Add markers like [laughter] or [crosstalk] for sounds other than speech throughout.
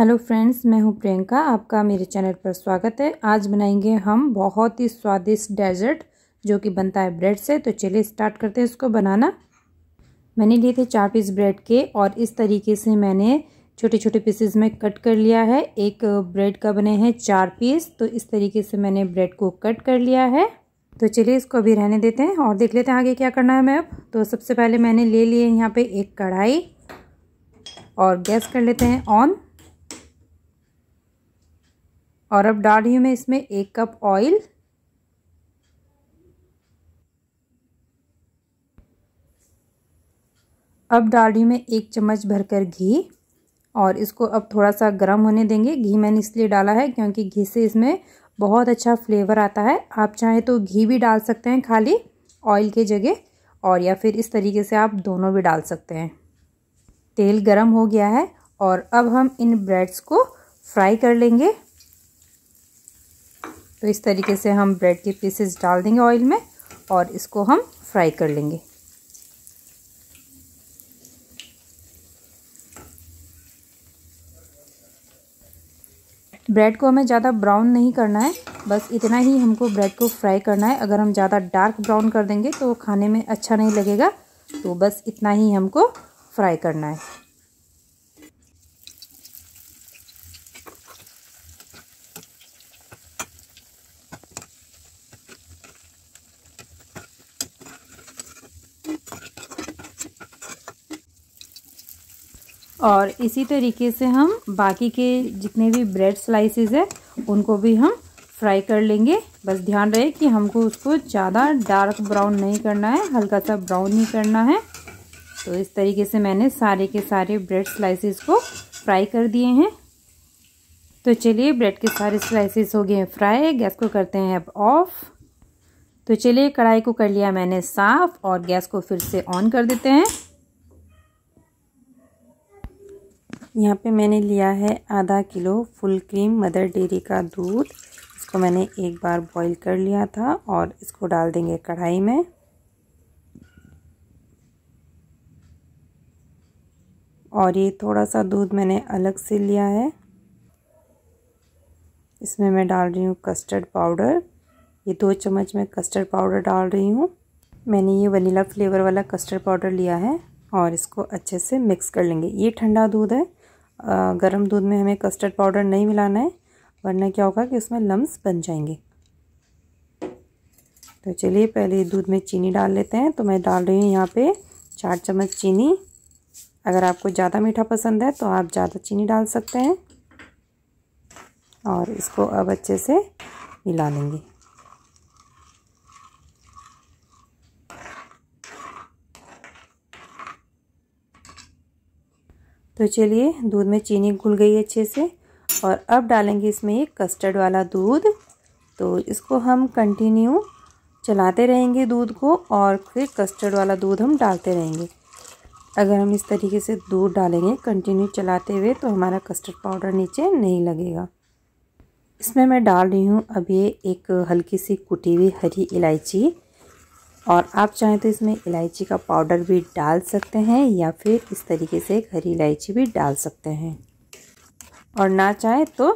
hello friends मैं हूं प्रियंका आपका मेरे चैनल पर स्वागत है आज बनाएंगे हम बहुत ही स्वादिष्ट डेजर्ट जो कि बनता है ब्रेड से तो चलिए स्टार्ट करते हैं इसको बनाना मैंने लिए थे चार पीस ब्रेड के और इस तरीके से मैंने छोटे छोटे पीसेज में कट कर लिया है एक ब्रेड का बने हैं चार पीस तो इस तरीके से मैंने ब्रेड को कट कर लिया है तो चलिए इसको अभी रहने देते हैं और देख लेते हैं आगे क्या करना है मैं अब तो सबसे पहले मैंने ले लिए यहाँ पर एक कढ़ाई और गैस कर लेते हैं ऑन और अब डाल रही हूँ मैं इसमें एक कप ऑयल अब डाल रही हूँ मैं एक चम्मच भरकर घी और इसको अब थोड़ा सा गर्म होने देंगे घी मैंने इसलिए डाला है क्योंकि घी से इसमें बहुत अच्छा फ्लेवर आता है आप चाहें तो घी भी डाल सकते हैं खाली ऑयल के जगह और या फिर इस तरीके से आप दोनों भी डाल सकते हैं तेल गरम हो गया है और अब हम इन ब्रेड्स को फ्राई कर लेंगे तो इस तरीके से हम ब्रेड के पीसेस डाल देंगे ऑयल में और इसको हम फ्राई कर लेंगे ब्रेड को हमें ज़्यादा ब्राउन नहीं करना है बस इतना ही हमको ब्रेड को फ्राई करना है अगर हम ज़्यादा डार्क ब्राउन कर देंगे तो खाने में अच्छा नहीं लगेगा तो बस इतना ही हमको फ्राई करना है और इसी तरीके से हम बाकी के जितने भी ब्रेड स्लाइसेस है उनको भी हम फ्राई कर लेंगे बस ध्यान रहे कि हमको उसको ज़्यादा डार्क ब्राउन नहीं करना है हल्का सा ब्राउन ही करना है तो इस तरीके से मैंने सारे के सारे ब्रेड स्लाइसेस को फ्राई कर दिए हैं तो चलिए ब्रेड के सारे स्लाइसेस हो गए हैं फ्राई गैस को करते हैं अब ऑफ़ तो चलिए कढ़ाई को कर लिया मैंने साफ़ और गैस को फिर से ऑन कर देते हैं यहाँ पे मैंने लिया है आधा kilo full cream Mother Dairy का दूध इसको मैंने एक बार बॉईल कर लिया था और इसको डाल देंगे कढ़ाई में और ये थोड़ा सा दूध मैंने अलग से लिया है इसमें मैं डाल रही हूँ कस्टर्ड पाउडर ये दो चम्मच मैं कस्टर्ड पाउडर डाल रही हूँ मैंने ये वनीला फ्लेवर वाला कस्टर्ड पाउडर लिया है और इसको अच्छे से मिक्स कर लेंगे ये ठंडा दूध है गर्म दूध में हमें कस्टर्ड पाउडर नहीं मिलाना है वरना क्या होगा कि उसमें लम्स बन जाएंगे तो चलिए पहले दूध में चीनी डाल लेते हैं तो मैं डाल रही हूँ यहाँ पे चार चम्मच चीनी अगर आपको ज़्यादा मीठा पसंद है तो आप ज़्यादा चीनी डाल सकते हैं और इसको अब अच्छे से मिला लेंगे तो चलिए दूध में चीनी घुल गई है अच्छे से और अब डालेंगे इसमें ये कस्टर्ड वाला दूध तो इसको हम कंटिन्यू चलाते रहेंगे दूध को और फिर कस्टर्ड वाला दूध हम डालते रहेंगे अगर हम इस तरीके से दूध डालेंगे कंटिन्यू चलाते हुए तो हमारा कस्टर्ड पाउडर नीचे नहीं लगेगा इसमें मैं डाल रही हूँ अब ये एक हल्की सी कुटी हुई हरी इलायची और आप चाहें तो इसमें इलायची का पाउडर भी डाल सकते हैं या फिर इस तरीके से हरी इलायची भी डाल सकते हैं और ना चाहें तो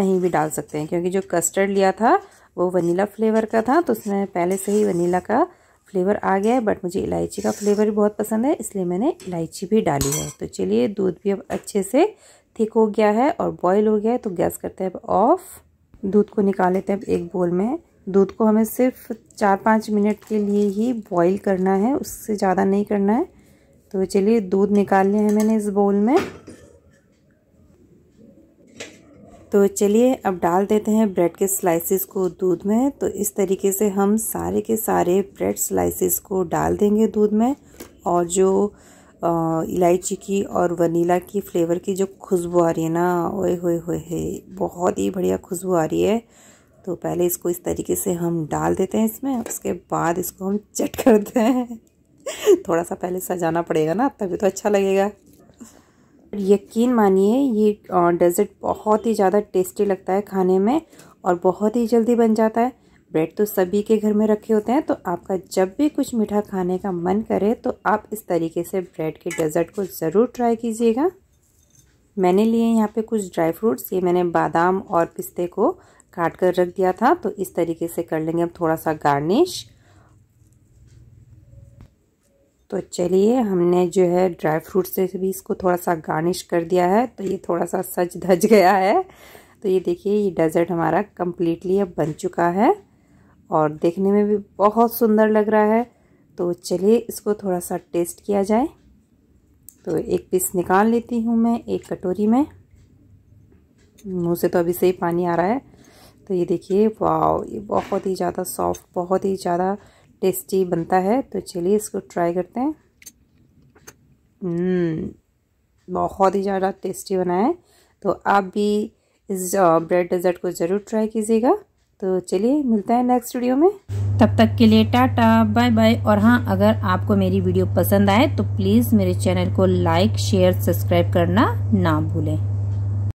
नहीं भी डाल सकते हैं क्योंकि जो कस्टर्ड लिया था वो वनीला फ्लेवर का था तो उसमें पहले से ही वनीला का फ्लेवर आ गया है बट मुझे इलायची का फ्लेवर भी बहुत पसंद है इसलिए मैंने इलायची भी डाली है तो चलिए दूध भी अब अच्छे से थिक हो गया है और बॉयल हो गया है तो गैस करते हैं अब ऑफ़ दूध को निकाल लेते हैं अब एक बोल में दूध को हमें सिर्फ चार पाँच मिनट के लिए ही बॉईल करना है उससे ज़्यादा नहीं करना है तो चलिए दूध निकाल लिया है मैंने इस बोल में तो चलिए अब डाल देते हैं ब्रेड के स्लाइसेस को दूध में तो इस तरीके से हम सारे के सारे ब्रेड स्लाइसेस को डाल देंगे दूध में और जो इलायची की और वनीला की फ्लेवर की जो खुशबू आ रही है ना ओए होए होए है बहुत ही बढ़िया खुशबू आ रही है तो पहले इसको इस तरीके से हम डाल देते हैं इसमें उसके बाद इसको हम चट करते हैं थोड़ा सा पहले सजाना पड़ेगा ना तभी तो अच्छा लगेगा यकीन मानिए ये डेजर्ट बहुत ही ज़्यादा टेस्टी लगता है खाने में और बहुत ही जल्दी बन जाता है ब्रेड तो सभी के घर में रखे होते हैं तो आपका जब भी कुछ मीठा खाने का मन करे तो आप इस तरीके से ब्रेड के डेजर्ट को ज़रूर ट्राई कीजिएगा मैंने लिए यहाँ पे कुछ ड्राई फ्रूट्स ये मैंने बादाम और पिस्ते को काट कर रख दिया था तो इस तरीके से कर लेंगे अब थोड़ा सा गार्निश तो चलिए हमने जो है ड्राई फ्रूट से भी इसको थोड़ा सा गार्निश कर दिया है तो ये थोड़ा सा सच धज [laughs] गया है तो ये देखिए ये डेजर्ट हमारा कम्प्लीटली अब बन चुका है और देखने में भी बहुत सुंदर लग रहा है तो चलिए इसको थोड़ा सा टेस्ट किया जाए तो एक पीस निकाल लेती हूँ मैं एक कटोरी में मुँह से तो अभी से ही पानी आ रहा है तो ये देखिए वाव ये बहुत ही ज़्यादा सॉफ्ट बहुत ही ज़्यादा टेस्टी बनता है तो चलिए इसको ट्राई करते हैं हम्म, बहुत ही ज़्यादा टेस्टी बना है तो आप भी इस ब्रेड डेजर्ट को ज़रूर ट्राई कीजिएगा तो चलिए मिलते हैं नेक्स्ट वीडियो में तब तक के लिए टाटा बाय बाय और हाँ अगर आपको मेरी वीडियो पसंद आए तो प्लीज़ मेरे चैनल को लाइक शेयर सब्सक्राइब करना ना भूलें